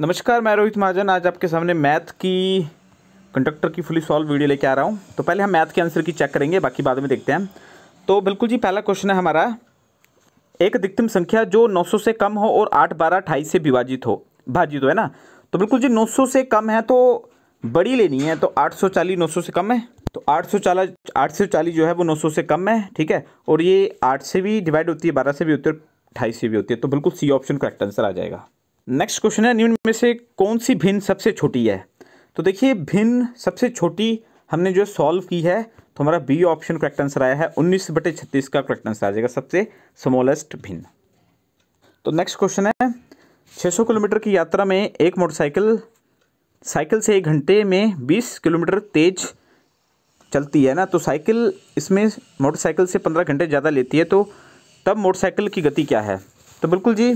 नमस्कार मैं रोहित महाजन आज आपके सामने मैथ की कंडक्टर की फुली सॉल्व वीडियो लेके आ रहा हूँ तो पहले हम मैथ के आंसर की चेक करेंगे बाकी बाद में देखते हैं तो बिल्कुल जी पहला क्वेश्चन है हमारा एक अधिकतम संख्या जो 900 से कम हो और 8 बारह अठाईस से विभाजित हो भाजित हो है ना तो बिल्कुल जी नौ से कम है तो बड़ी लेनी है तो आठ सौ से कम है तो सौ चालीस जो है वो सौ से कम है ठीक है और ये आठ से भी डिवाइड होती है बारह से भी होती है अट्ठाईस से भी होती है तो बिल्कुल सी ऑप्शन करेक्ट आंसर आ जाएगा नेक्स्ट क्वेश्चन है निम्न में से कौन सी भिन्न सबसे छोटी है तो देखिए भिन्न सबसे छोटी हमने जो सॉल्व की है तो हमारा बी ऑप्शन करेक्ट आंसर आया है उन्नीस बटे छत्तीस का करेक्ट आंसर आ जाएगा सबसे स्मॉलेस्ट भिन्न तो नेक्स्ट क्वेश्चन है 600 किलोमीटर की यात्रा में एक मोटरसाइकिल साइकिल से एक घंटे में 20 किलोमीटर तेज चलती है ना तो साइकिल इसमें मोटरसाइकिल से 15 घंटे ज़्यादा लेती है तो तब मोटरसाइकिल की गति क्या है तो बिल्कुल जी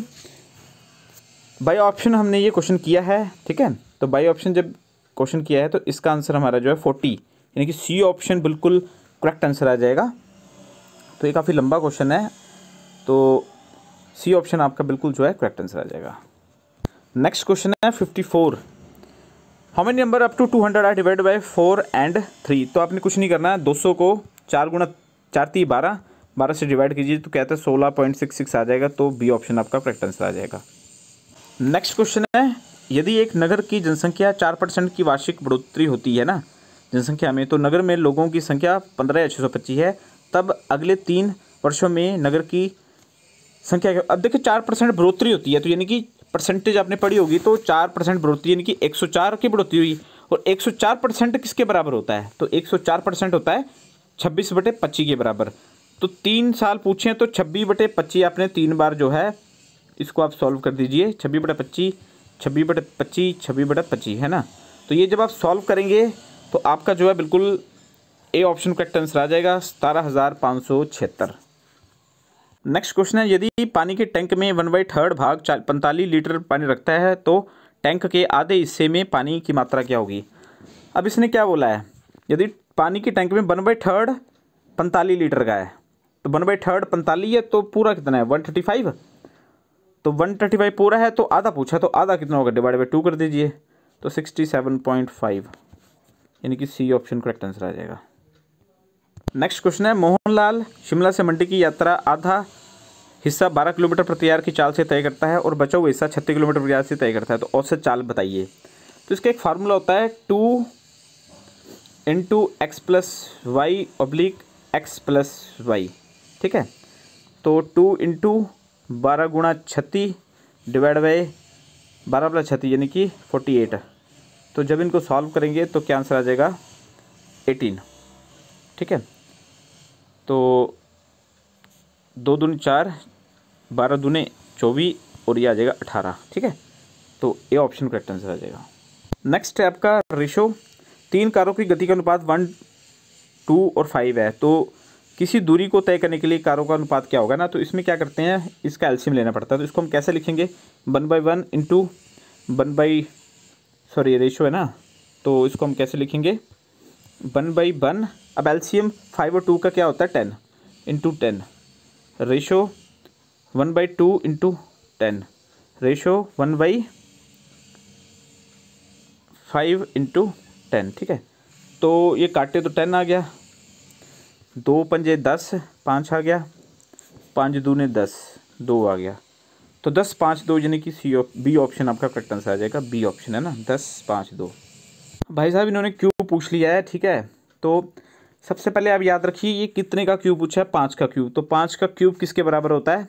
बाई ऑप्शन हमने ये क्वेश्चन किया है ठीक है तो बाई ऑप्शन जब क्वेश्चन किया है तो इसका आंसर हमारा जो है फोर्टी यानी कि सी ऑप्शन बिल्कुल करेक्ट आंसर आ जाएगा तो ये काफ़ी लंबा क्वेश्चन है तो सी ऑप्शन आपका बिल्कुल जो है करेक्ट आंसर आ जाएगा नेक्स्ट क्वेश्चन है fifty four how many number up to two hundred are divide by four and three तो आपने कुछ नहीं करना है दो सौ को चार गुणा चार ती बारह बारह से डिवाइड कीजिए तो कहते हैं सोलह पॉइंट सिक्स सिक्स आ जाएगा तो बी ऑप्शन आपका करेक्ट आंसर आ जाएगा नेक्स्ट क्वेश्चन है यदि एक नगर की जनसंख्या चार परसेंट की वार्षिक बढ़ोतरी होती है ना जनसंख्या में तो नगर में लोगों की संख्या पंद्रह या छः सौ पच्चीस है तब अगले तीन वर्षों में नगर की संख्या अब देखिए चार परसेंट बढ़ोतरी होती है तो यानी कि परसेंटेज आपने पढ़ी होगी तो चार परसेंट बढ़ोतरी यानी कि एक सौ चार की बढ़ोतरी हुई और एक सौ चार परसेंट किसके बराबर होता है तो एक सौ चार परसेंट होता है छब्बीस बटे पच्चीस के बराबर तो तीन साल पूछें तो छब्बीस बटे पच्चीस आपने तीन बार जो है इसको आप सॉल्व कर दीजिए छब्बीस बटा पच्चीस छब्बीस बटा पच्चीस छब्बीस बटा पच्चीस है ना तो ये जब आप सॉल्व करेंगे तो आपका जो है बिल्कुल ए ऑप्शन करेक्ट आंसर आ जाएगा सतारह हज़ार पाँच सौ छिहत्तर नेक्स्ट क्वेश्चन है यदि पानी के टैंक में वन बाई थर्ड भाग पैंतालीस लीटर पानी रखता है तो टैंक के आधे हिस्से में पानी की मात्रा क्या होगी अब इसने क्या बोला है यदि पानी के टैंक में वन बाई थर्ड पैंतालीस लीटर का है तो वन बाई थर्ड पैंतालीस है तो पूरा कितना है वन थर्टी फाइव तो वन थर्टी फाइव पूरा है तो आधा पूछा तो आधा कितना होगा डिवाइड बाई टू कर दीजिए तो सिक्सटी सेवन पॉइंट फाइव यानी कि सी ऑप्शन करेक्ट आंसर आ जाएगा नेक्स्ट क्वेश्चन है मोहनलाल शिमला से मंडी की यात्रा आधा हिस्सा 12 किलोमीटर प्रति आवर की चाल से तय करता है और बचा हुआ हिस्सा छत्तीस किलोमीटर प्रति आवर से तय करता है तो औसत चाल बताइए तो इसका एक फार्मूला होता है two into X plus Y oblique X plus Y ठीक है तो टू इंटू बारह गुणा छत्तीस डिवाइड बाई बारह प्लस छत्तीस यानी कि फोर्टी एट तो जब इनको सॉल्व करेंगे तो क्या आंसर आ जाएगा एटीन ठीक है तो दो दून चार बारह दूने चौबीस और ये आ जाएगा अठारह ठीक है तो ये ऑप्शन करेक्ट आंसर आ जाएगा नेक्स्ट है आपका रेशो तीन कारों की गति का अनुपात वन टू और फाइव है तो किसी दूरी को तय करने के लिए कारों का अनुपात क्या होगा ना तो इसमें क्या करते हैं इसका एल्शियम लेना पड़ता है तो इसको हम कैसे लिखेंगे one by one into one by sorry ratio है ना तो इसको हम कैसे लिखेंगे वन बाई वन अब एल्शियम फाइव और टू का क्या होता है ten into ten ratio one by two into ten ratio one by five into ten ठीक है तो ये काटे तो टेन आ गया दो पंजे दस पाँच आ गया पाँच दूने दस दो आ गया तो दस पाँच दो यानी कि सी बी ऑप्शन आपका करेक्ट आंसर आ जाएगा बी ऑप्शन है ना दस पाँच दो भाई साहब इन्होंने क्यूब पूछ लिया है ठीक है तो सबसे पहले आप याद रखिए ये कितने का क्यूब पूछा है पाँच का क्यूब तो पाँच का क्यूब किसके बराबर होता है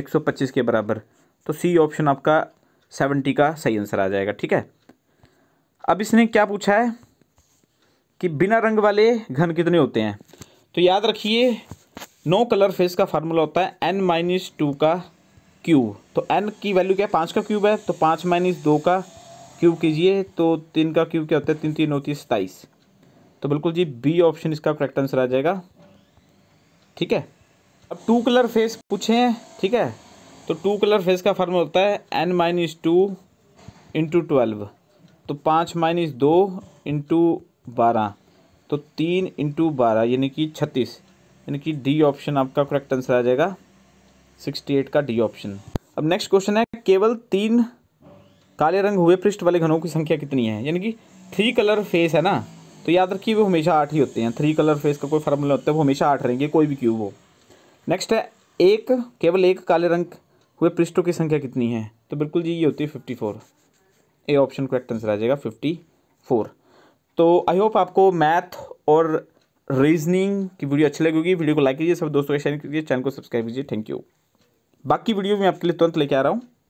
एक सौ पच्चीस के बराबर तो सी ऑप्शन आपका सेवेंटी का सही आंसर आ जाएगा ठीक है अब इसने क्या पूछा है कि बिना रंग वाले घन कितने होते हैं तो याद रखिए नो कलर फेस का फार्मूला होता है एन माइनस टू का क्यूब तो एन की वैल्यू क्या है पाँच का क्यूब है तो पाँच माइनस दो का क्यूब कीजिए तो तीन का क्यूब क्या होता है तीन तीन होती है सताईस तो बिल्कुल जी बी ऑप्शन इसका करेक्ट आंसर आ जाएगा ठीक है अब टू कलर फेस पूछें ठीक है तो टू कलर फेस का फार्मूला होता है N minus two into twelve तो पाँच माइनस दो इंटू बारह तो तीन इंटू बारह यानी कि छत्तीस यानी कि डी ऑप्शन आपका करेक्ट आंसर आ जाएगा सिक्सटी एट का डी ऑप्शन अब नेक्स्ट क्वेश्चन है केवल तीन काले रंग हुए पृष्ठ वाले घनों की संख्या कितनी है यानी कि थ्री कलर फेस है ना तो याद रखिए वो हमेशा आठ ही होते हैं थ्री कलर फेस का कोई फार्मूला होता है वो हमेशा आठ रहेंगे कोई भी क्यूब हो नेक्स्ट है एक केवल एक काले रंग हुए पृष्ठों की संख्या कितनी है तो बिल्कुल जी ये होती है fifty four A option correct answer आ जाएगा फिफ्टी फोर तो आई होप आपको मैथ और रीजनिंग की वीडियो अच्छी लगी होगी वीडियो को लाइक कीजिए सब दोस्तों के शेयर कीजिए चैनल को सब्सक्राइब कीजिए थैंक यू बाकी वीडियो मैं आपके लिए तुरंत लेके आ रहा हूँ